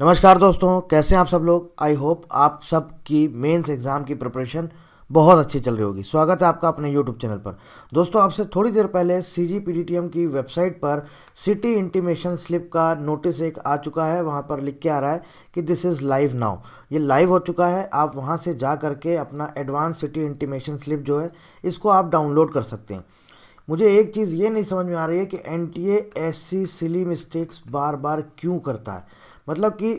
नमस्कार दोस्तों कैसे हैं आप सब लोग आई होप आप सब की मेंस एग्ज़ाम की प्रिपरेशन बहुत अच्छी चल रही होगी स्वागत है आपका अपने यूट्यूब चैनल पर दोस्तों आपसे थोड़ी देर पहले C G P D T M की वेबसाइट पर सिटी इंटीमेशन स्लिप का नोटिस एक आ चुका है वहाँ पर लिख के आ रहा है कि दिस इज़ लाइव नाउ ये लाइव हो चुका है आप वहाँ से जा करके अपना एडवांस सिटी इंटीमेशन स्लिप जो है इसको आप डाउनलोड कर सकते हैं मुझे एक चीज़ ये नहीं समझ में आ रही है कि एन टी सिली मिस्टेक्स बार बार क्यों करता है मतलब कि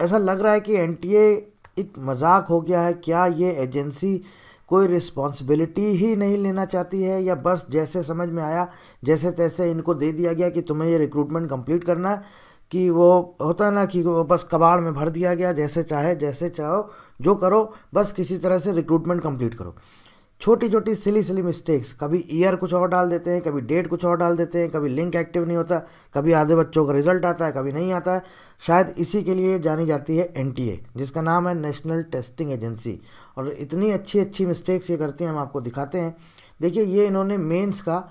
ऐसा लग रहा है कि एन एक मजाक हो गया है क्या ये एजेंसी कोई रिस्पॉन्सिबिलिटी ही नहीं लेना चाहती है या बस जैसे समझ में आया जैसे तैसे इनको दे दिया गया कि तुम्हें ये रिक्रूटमेंट कंप्लीट करना है कि वो होता है ना कि वो बस कबाड़ में भर दिया गया जैसे चाहे जैसे चाहो जो करो बस किसी तरह से रिक्रूटमेंट कंप्लीट करो छोटी छोटी सिली सिली मिस्टेक्स कभी ईयर कुछ और डाल देते हैं कभी डेट कुछ और डाल देते हैं कभी लिंक एक्टिव नहीं होता कभी आधे बच्चों का रिजल्ट आता है कभी नहीं आता है शायद इसी के लिए जानी जाती है एन जिसका नाम है नेशनल टेस्टिंग एजेंसी और इतनी अच्छी अच्छी मिस्टेक्स ये करती हैं हम आपको दिखाते हैं देखिए ये इन्होंने मेन्स का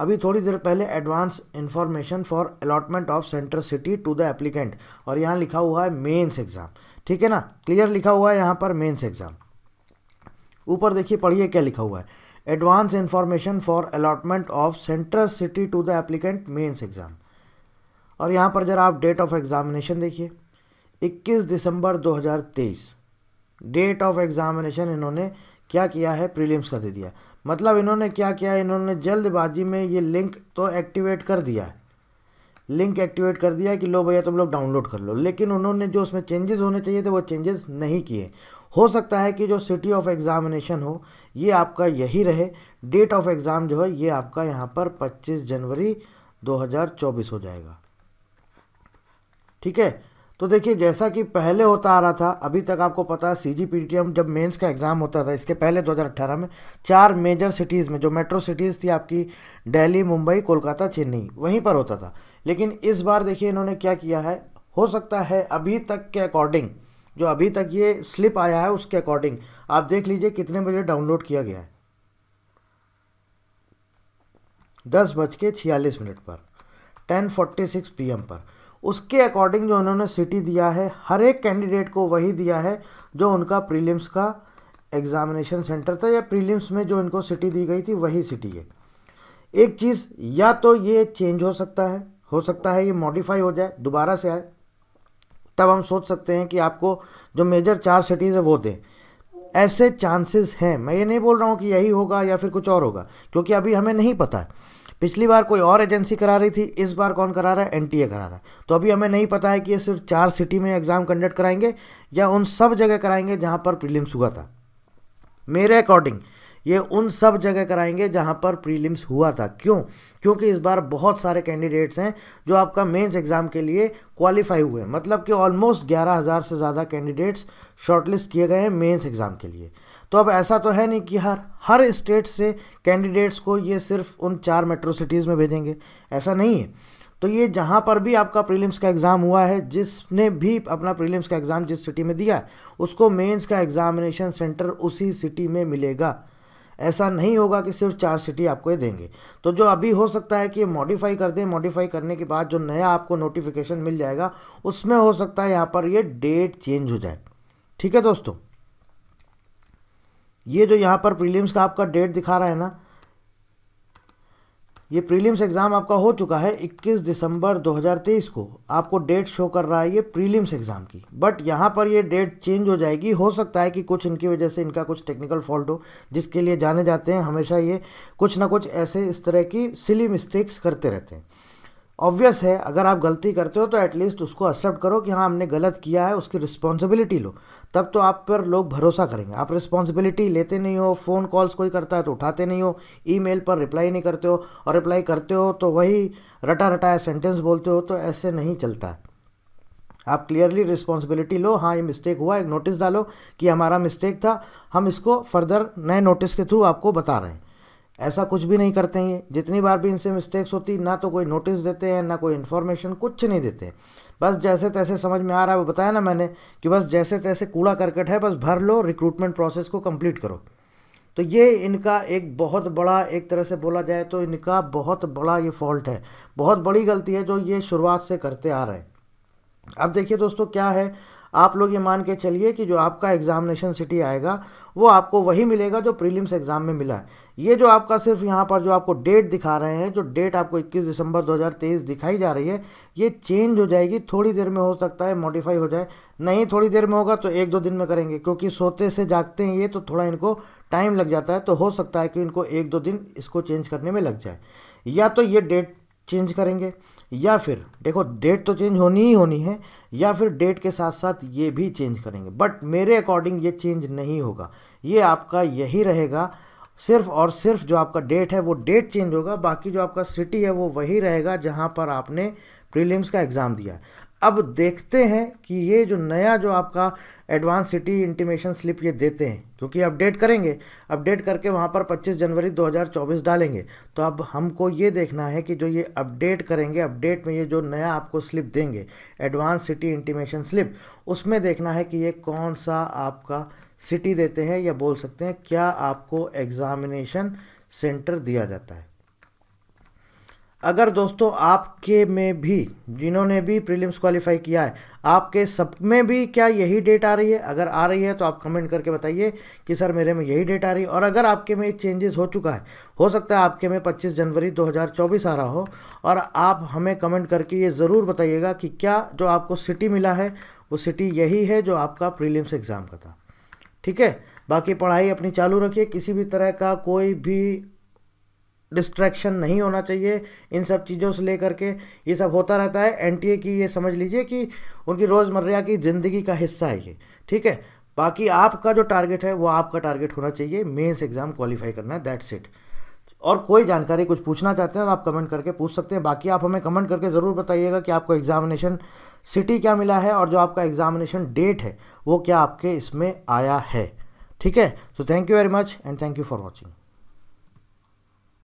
अभी थोड़ी देर पहले advance information for allotment of centre city to the applicant और यहाँ लिखा हुआ है मेन्स एग्ज़ाम ठीक है ना क्लियर लिखा हुआ है यहाँ पर मेन्स एग्ज़ाम ऊपर देखिए पढ़िए क्या लिखा हुआ है advance information for allotment of central city to the applicant mains exam और यहाँ पर ज़रा आप डेट ऑफ एग्ज़ामिनेशन देखिए 21 दिसंबर 2023 डेट ऑफ एग्ज़ामिनेशन इन्होंने क्या किया है प्रीलिम्स का दे दिया मतलब इन्होंने क्या किया इन्होंने जल्दबाजी में ये लिंक तो एक्टिवेट कर दिया है लिंक एक्टिवेट कर दिया कि लो भैया तुम लोग डाउनलोड कर लो लेकिन उन्होंने जो उसमें चेंजेस होने चाहिए थे वो चेंजेस नहीं किए हो सकता है कि जो सिटी ऑफ एग्ज़ामिनेशन हो ये आपका यही रहे डेट ऑफ एग्ज़ाम जो है ये आपका यहाँ पर 25 जनवरी 2024 हो जाएगा ठीक है तो देखिए जैसा कि पहले होता आ रहा था अभी तक आपको पता है C G P T M जब मेंस का एग्ज़ाम होता था इसके पहले 2018 में चार मेजर सिटीज़ में जो मेट्रो सिटीज़ थी आपकी दिल्ली मुंबई कोलकाता चेन्नई वहीं पर होता था लेकिन इस बार देखिए इन्होंने क्या किया है हो सकता है अभी तक के अकॉर्डिंग जो अभी तक ये स्लिप आया है उसके अकॉर्डिंग आप देख लीजिए कितने बजे डाउनलोड किया गया है दस बज के छियालीस मिनट पर टेन फोर्टी सिक्स पी पर उसके अकॉर्डिंग जो उन्होंने सिटी दिया है हर एक कैंडिडेट को वही दिया है जो उनका प्रीलिम्स का एग्जामिनेशन सेंटर था या प्रीलिम्स में जो इनको सिटी दी गई थी वही सिटी है एक चीज़ या तो ये चेंज हो सकता है हो सकता है ये मॉडिफाई हो जाए दोबारा से आए तब हम सोच सकते हैं कि आपको जो मेजर चार सिटीज़ है वो दें ऐसे चांसेस हैं मैं ये नहीं बोल रहा हूँ कि यही होगा या फिर कुछ और होगा क्योंकि अभी हमें नहीं पता है पिछली बार कोई और एजेंसी करा रही थी इस बार कौन करा रहा है एन करा रहा है तो अभी हमें नहीं पता है कि ये सिर्फ चार सिटी में एग्ज़ाम कंडक्ट कराएंगे या उन सब जगह कराएंगे जहाँ पर प्रीलिम्स हुआ था मेरे अकॉर्डिंग ये उन सब जगह कराएंगे जहाँ पर प्रीलिम्स हुआ था क्यों क्योंकि इस बार बहुत सारे कैंडिडेट्स हैं जो आपका मेंस एग्ज़ाम के लिए क्वालिफाई हुए हैं मतलब कि ऑलमोस्ट ग्यारह हज़ार से ज़्यादा कैंडिडेट्स शॉर्टलिस्ट किए गए हैं मेंस एग्ज़ाम के लिए तो अब ऐसा तो है नहीं कि हर हर स्टेट से कैंडिडेट्स को ये सिर्फ उन चार मेट्रो सिटीज़ में भेजेंगे ऐसा नहीं है तो ये जहाँ पर भी आपका प्रीलिम्स का एग्ज़ाम हुआ है जिसने भी अपना प्रीलिम्स का एग्ज़ाम जिस सिटी में दिया उसको मेंस का एग्ज़ामिनेशन सेंटर उसी सिटी में मिलेगा ऐसा नहीं होगा कि सिर्फ चार सिटी आपको ये देंगे तो जो अभी हो सकता है कि ये मॉडिफाई कर दें मॉडिफाई करने के बाद जो नया आपको नोटिफिकेशन मिल जाएगा उसमें हो सकता है यहाँ पर ये डेट चेंज हो जाए ठीक है दोस्तों ये जो यहाँ पर प्रीलिम्स का आपका डेट दिखा रहा है ना ये प्रीलिम्स एग्ज़ाम आपका हो चुका है 21 दिसंबर 2023 को आपको डेट शो कर रहा है ये प्रीलिम्स एग्ज़ाम की बट यहाँ पर ये डेट चेंज हो जाएगी हो सकता है कि कुछ इनकी वजह से इनका कुछ टेक्निकल फॉल्ट हो जिसके लिए जाने जाते हैं हमेशा ये कुछ ना कुछ ऐसे इस तरह की सिली मिस्टेक्स करते रहते हैं ऑब्वियस है अगर आप गलती करते हो तो एटलीस्ट उसको एक्सेप्ट करो कि हाँ हमने गलत किया है उसकी रिस्पॉन्सिबिलिटी लो तब तो आप पर लोग भरोसा करेंगे आप रिस्पॉन्सिबिलिटी लेते नहीं हो फ़ोन कॉल्स कोई करता है तो उठाते नहीं हो ई पर रिप्लाई नहीं करते हो और रिप्लाई करते हो तो वही रटा रटाया सेंटेंस बोलते हो तो ऐसे नहीं चलता है आप क्लियरली रिस्पॉन्सिबिलिटी लो हाँ ये मिस्टेक हुआ एक नोटिस डालो कि हमारा मिस्टेक था हम इसको फर्दर नए नोटिस के थ्रू आपको बता रहे हैं ऐसा कुछ भी नहीं करते हैं जितनी बार भी इनसे मिस्टेक्स होती ना तो कोई नोटिस देते हैं ना कोई इन्फॉर्मेशन कुछ नहीं देते बस जैसे तैसे समझ में आ रहा है वो बताया ना मैंने कि बस जैसे तैसे कूड़ा करकट है बस भर लो रिक्रूटमेंट प्रोसेस को कंप्लीट करो तो ये इनका एक बहुत बड़ा एक तरह से बोला जाए तो इनका बहुत बड़ा ये फॉल्ट है बहुत बड़ी गलती है जो ये शुरुआत से करते आ रहे हैं अब देखिए दोस्तों क्या है आप लोग ये मान के चलिए कि जो आपका एग्जामिनेशन सिटी आएगा वो आपको वही मिलेगा जो प्रीलिम्स एग्ज़ाम में मिला है ये जो आपका सिर्फ यहाँ पर जो आपको डेट दिखा रहे हैं जो डेट आपको 21 दिसंबर 2023 दिखाई जा रही है ये चेंज हो जाएगी थोड़ी देर में हो सकता है मॉडिफाई हो जाए नहीं थोड़ी देर में होगा तो एक दो दिन में करेंगे क्योंकि सोते से जागते हैं ये तो थोड़ा इनको टाइम लग जाता है तो हो सकता है कि इनको एक दो दिन इसको चेंज करने में लग जाए या तो ये डेट चेंज करेंगे या फिर देखो डेट तो चेंज होनी ही होनी है या फिर डेट के साथ साथ ये भी चेंज करेंगे बट मेरे अकॉर्डिंग ये चेंज नहीं होगा ये आपका यही रहेगा सिर्फ और सिर्फ जो आपका डेट है वो डेट चेंज होगा बाकी जो आपका सिटी है वो वही रहेगा जहाँ पर आपने प्रीलिम्स का एग्ज़ाम दिया अब देखते हैं कि ये जो नया जो आपका एडवांस सिटी इंटीमेशन स्लिप ये देते हैं क्योंकि अपडेट करेंगे अपडेट करके वहाँ पर 25 जनवरी 2024 डालेंगे तो अब हमको ये देखना है कि जो ये अपडेट करेंगे अपडेट में ये जो नया आपको स्लिप देंगे एडवांस सिटी इंटीमेशन स्लिप उसमें देखना है कि ये कौन सा आपका सिटी देते हैं या बोल सकते हैं क्या आपको एग्ज़ामिनेशन सेंटर दिया जाता है अगर दोस्तों आपके में भी जिन्होंने भी प्रीलिम्स क्वालिफाई किया है आपके सब में भी क्या यही डेट आ रही है अगर आ रही है तो आप कमेंट करके बताइए कि सर मेरे में यही डेट आ रही है और अगर आपके में चेंजेस हो चुका है हो सकता है आपके में 25 जनवरी 2024 आ रहा हो और आप हमें कमेंट करके ये ज़रूर बताइएगा कि क्या जो आपको सिटी मिला है वो सिटी यही है जो आपका प्रीलिम्स एग्ज़ाम का था ठीक है बाकी पढ़ाई अपनी चालू रखिए किसी भी तरह का कोई भी डिस्ट्रैक्शन नहीं होना चाहिए इन सब चीज़ों से लेकर के ये सब होता रहता है एन की ये समझ लीजिए कि उनकी रोज़मर्रा की ज़िंदगी का हिस्सा है ये ठीक है बाकी आपका जो टारगेट है वो आपका टारगेट होना चाहिए मेंस एग्ज़ाम क्वालिफाई करना है दैट्स इट और कोई जानकारी कुछ पूछना चाहते हैं तो आप कमेंट करके पूछ सकते हैं बाकी आप हमें कमेंट करके ज़रूर बताइएगा कि आपको एग्ज़ामिनेशन सिटी क्या मिला है और जो आपका एग्ज़ामिनेशन डेट है वो क्या आपके इसमें आया है ठीक है so thank you very much and thank you for watching